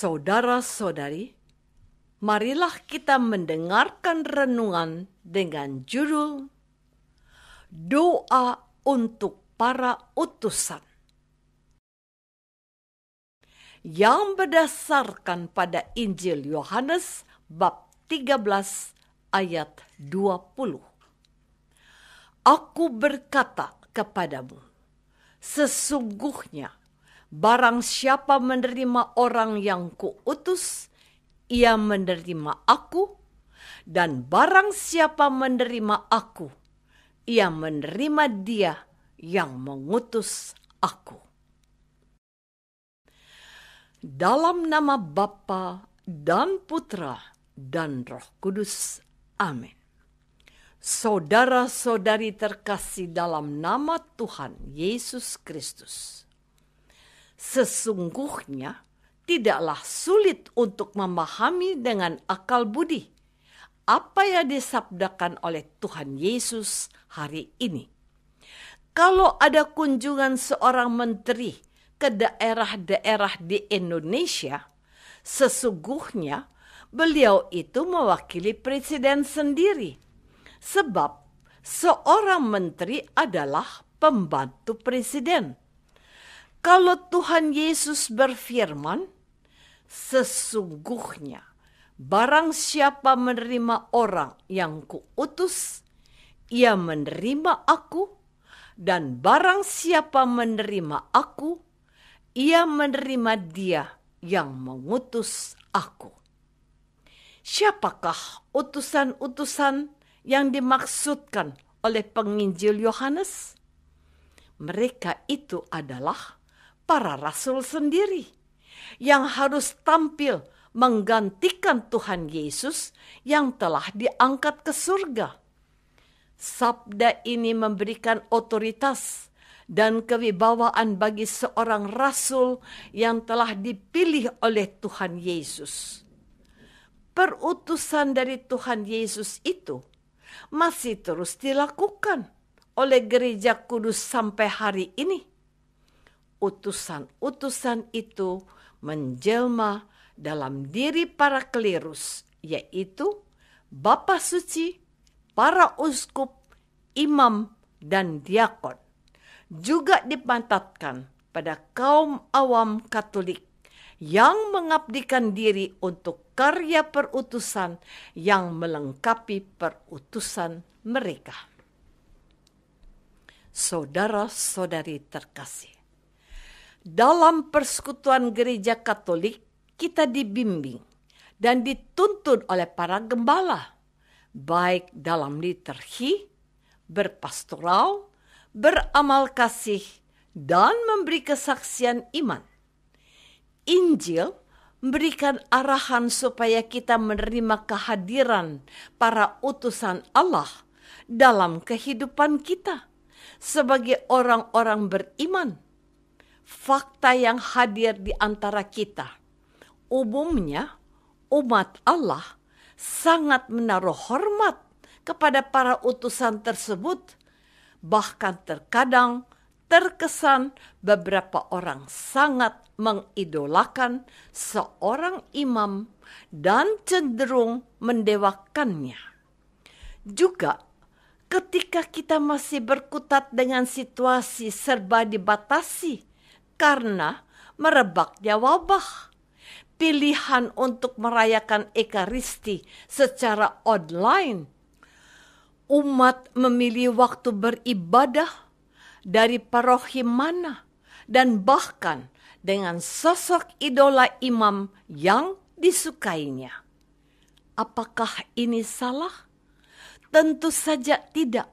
Saudara-saudari, marilah kita mendengarkan renungan dengan judul Doa untuk para utusan. Yang berdasarkan pada Injil Yohanes bab 13 ayat 20. Aku berkata kepadamu, sesungguhnya Barang siapa menerima orang yang kuutus, ia menerima aku, dan barang siapa menerima aku, ia menerima dia yang mengutus aku. Dalam nama Bapa dan Putra dan Roh Kudus. Amin. Saudara-saudari terkasih dalam nama Tuhan Yesus Kristus Sesungguhnya tidaklah sulit untuk memahami dengan akal budi apa yang disabdakan oleh Tuhan Yesus hari ini. Kalau ada kunjungan seorang menteri ke daerah-daerah di Indonesia, sesungguhnya beliau itu mewakili presiden sendiri, sebab seorang menteri adalah pembantu presiden kalau Tuhan Yesus berfirman, sesungguhnya barang siapa menerima orang yang kuutus, ia menerima aku, dan barang siapa menerima aku, ia menerima dia yang mengutus aku. Siapakah utusan-utusan yang dimaksudkan oleh penginjil Yohanes? Mereka itu adalah para rasul sendiri yang harus tampil menggantikan Tuhan Yesus yang telah diangkat ke surga. Sabda ini memberikan otoritas dan kewibawaan bagi seorang rasul yang telah dipilih oleh Tuhan Yesus. Perutusan dari Tuhan Yesus itu masih terus dilakukan oleh Gereja Kudus sampai hari ini utusan-utusan itu menjelma dalam diri para klerus, yaitu Bapa Suci, para uskup, imam, dan diakon. Juga dipantatkan pada kaum awam Katolik yang mengabdikan diri untuk karya perutusan yang melengkapi perutusan mereka. Saudara-saudari terkasih, dalam persekutuan gereja Katolik, kita dibimbing dan dituntun oleh para gembala, baik dalam liturgi, berpastoral, beramal kasih, dan memberi kesaksian iman. Injil memberikan arahan supaya kita menerima kehadiran para utusan Allah dalam kehidupan kita sebagai orang-orang beriman fakta yang hadir di antara kita. Umumnya, umat Allah sangat menaruh hormat kepada para utusan tersebut, bahkan terkadang terkesan beberapa orang sangat mengidolakan seorang imam dan cenderung mendewakannya. Juga, ketika kita masih berkutat dengan situasi serba dibatasi, karena merebaknya wabah. Pilihan untuk merayakan Ekaristi secara online. Umat memilih waktu beribadah dari parohi mana dan bahkan dengan sosok idola imam yang disukainya. Apakah ini salah? Tentu saja tidak.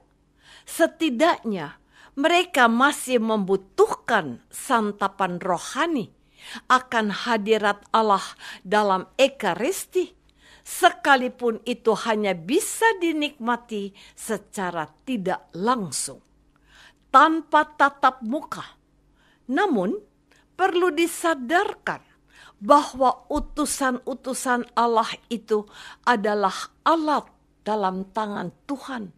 Setidaknya mereka masih membutuhkan santapan rohani akan hadirat Allah dalam Ekaristi, sekalipun itu hanya bisa dinikmati secara tidak langsung, tanpa tatap muka. Namun, perlu disadarkan bahwa utusan-utusan Allah itu adalah alat dalam tangan Tuhan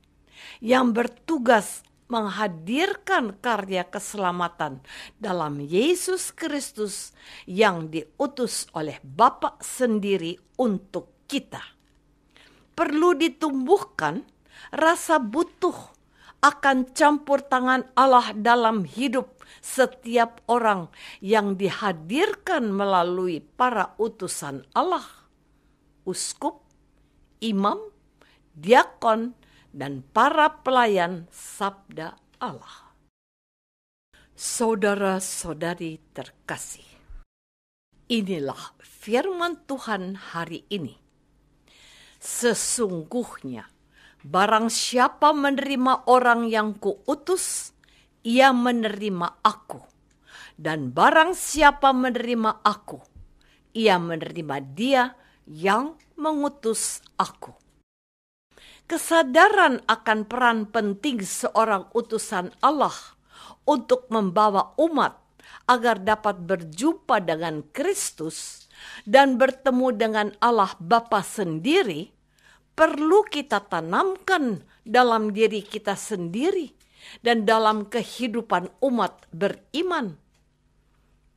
yang bertugas menghadirkan karya keselamatan dalam Yesus Kristus yang diutus oleh Bapa sendiri untuk kita. Perlu ditumbuhkan rasa butuh akan campur tangan Allah dalam hidup setiap orang yang dihadirkan melalui para utusan Allah, uskup, imam, diakon, dan para pelayan sabda Allah. Saudara-saudari terkasih, inilah firman Tuhan hari ini. Sesungguhnya, barang siapa menerima orang yang kuutus, ia menerima aku. Dan barang siapa menerima aku, ia menerima dia yang mengutus aku kesadaran akan peran penting seorang utusan Allah untuk membawa umat agar dapat berjumpa dengan Kristus dan bertemu dengan Allah Bapa sendiri perlu kita tanamkan dalam diri kita sendiri dan dalam kehidupan umat beriman.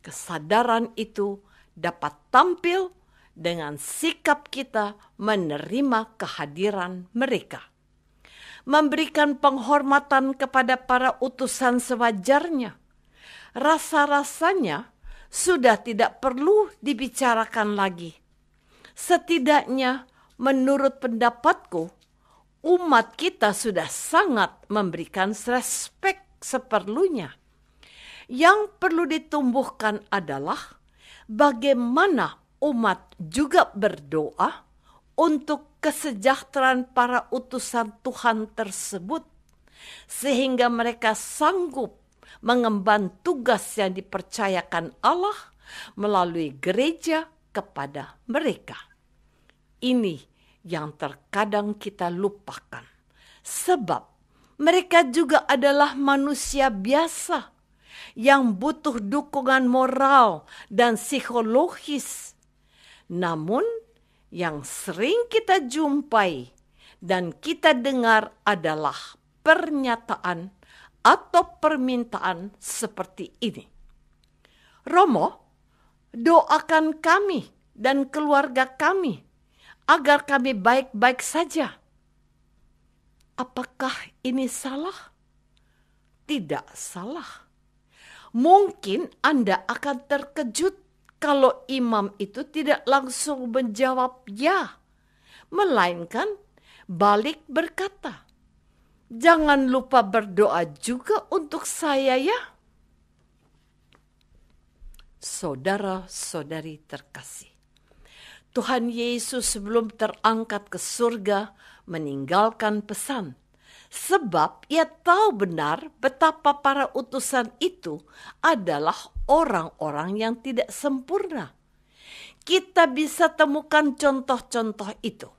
Kesadaran itu dapat tampil dengan sikap kita menerima kehadiran mereka, memberikan penghormatan kepada para utusan sewajarnya. Rasa-rasanya sudah tidak perlu dibicarakan lagi. Setidaknya, menurut pendapatku, umat kita sudah sangat memberikan respek seperlunya. Yang perlu ditumbuhkan adalah bagaimana umat juga berdoa untuk kesejahteraan para utusan Tuhan tersebut, sehingga mereka sanggup mengemban tugas yang dipercayakan Allah melalui gereja kepada mereka. Ini yang terkadang kita lupakan, sebab mereka juga adalah manusia biasa yang butuh dukungan moral dan psikologis namun, yang sering kita jumpai dan kita dengar adalah pernyataan atau permintaan seperti ini. Romo, doakan kami dan keluarga kami agar kami baik-baik saja. Apakah ini salah? Tidak salah. Mungkin Anda akan terkejut kalau imam itu tidak langsung menjawab ya, melainkan balik berkata, "Jangan lupa berdoa juga untuk saya ya." Saudara-saudari terkasih, Tuhan Yesus sebelum terangkat ke surga meninggalkan pesan sebab ia tahu benar betapa para utusan itu adalah orang-orang yang tidak sempurna. Kita bisa temukan contoh-contoh itu.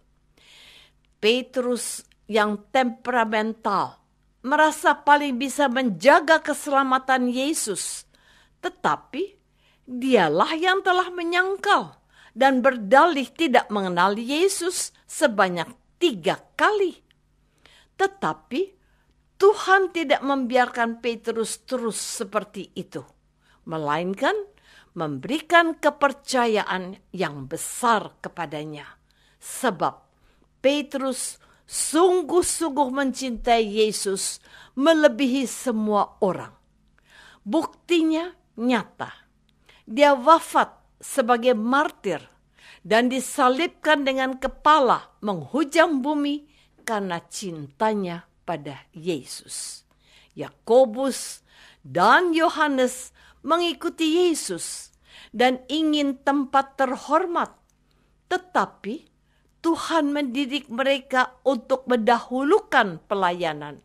Petrus yang temperamental merasa paling bisa menjaga keselamatan Yesus, tetapi dialah yang telah menyangkal dan berdalih tidak mengenal Yesus sebanyak tiga kali. Tetapi Tuhan tidak membiarkan Petrus terus seperti itu, melainkan memberikan kepercayaan yang besar kepadanya, sebab Petrus sungguh-sungguh mencintai Yesus melebihi semua orang. Buktinya nyata, dia wafat sebagai martir dan disalibkan dengan kepala menghujam bumi karena cintanya pada Yesus. Yakobus dan Yohanes mengikuti Yesus dan ingin tempat terhormat, tetapi Tuhan mendidik mereka untuk mendahulukan pelayanan,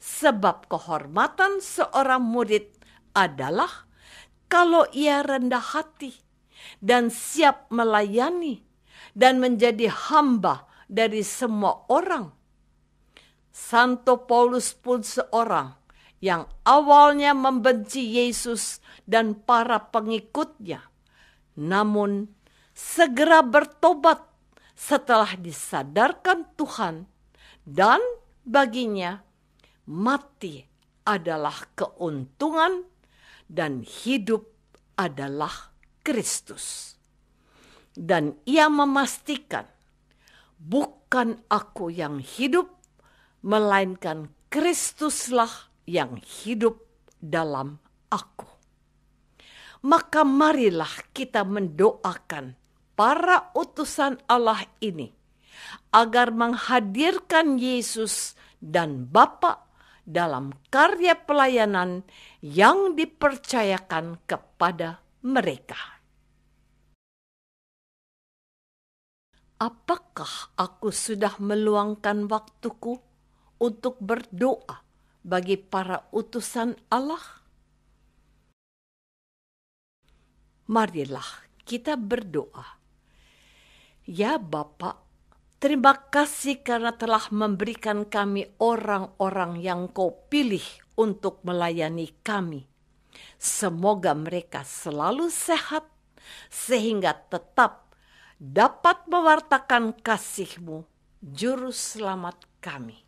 sebab kehormatan seorang murid adalah kalau ia rendah hati dan siap melayani dan menjadi hamba dari semua orang. Santo Paulus pun seorang yang awalnya membenci Yesus dan para pengikutnya, namun segera bertobat setelah disadarkan Tuhan, dan baginya mati adalah keuntungan dan hidup adalah Kristus. Dan ia memastikan bukan aku yang hidup, melainkan Kristuslah yang hidup dalam aku. Maka marilah kita mendoakan para utusan Allah ini agar menghadirkan Yesus dan Bapa dalam karya pelayanan yang dipercayakan kepada mereka. apakah aku sudah meluangkan waktuku untuk berdoa bagi para utusan Allah? Marilah kita berdoa. Ya Bapa, terima kasih karena telah memberikan kami orang-orang yang kau pilih untuk melayani kami. Semoga mereka selalu sehat sehingga tetap dapat mewartakan kasihmu, mu Juru Selamat kami.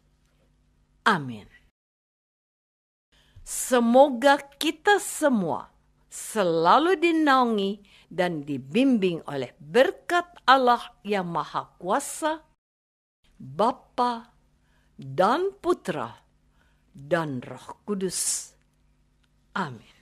Amin. Semoga kita semua selalu dinaungi dan dibimbing oleh berkat Allah yang Maha Kuasa, Bapa dan Putra dan Roh Kudus. Amin.